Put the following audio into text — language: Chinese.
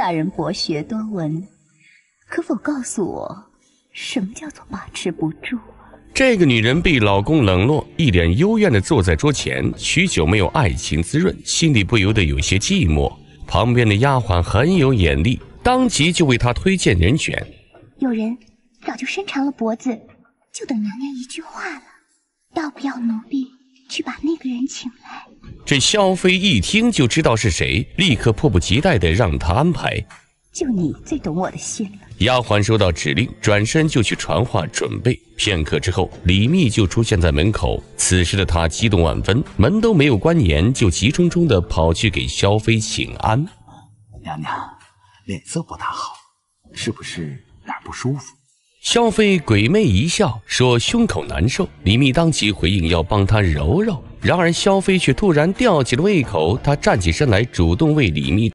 大人博学多闻，可否告诉我，什么叫做把持不住？这个女人被老公冷落，一脸幽怨地坐在桌前，许久没有爱情滋润，心里不由得有些寂寞。旁边的丫鬟很有眼力，当即就为她推荐人选。有人早就伸长了脖子，就等娘娘一句话了。要不要奴婢去把那个人请来？这萧妃一听就知道是谁，立刻迫不及待地让他安排。就你最懂我的心了。丫鬟收到指令，转身就去传话准备。片刻之后，李密就出现在门口。此时的他激动万分，门都没有关严，就急匆匆地跑去给萧妃请安。娘娘脸色不大好，是不是哪儿不舒服？萧妃鬼魅一笑，说胸口难受。李密当即回应要帮他揉揉。然而，肖飞却突然吊起了胃口。他站起身来，主动为李密。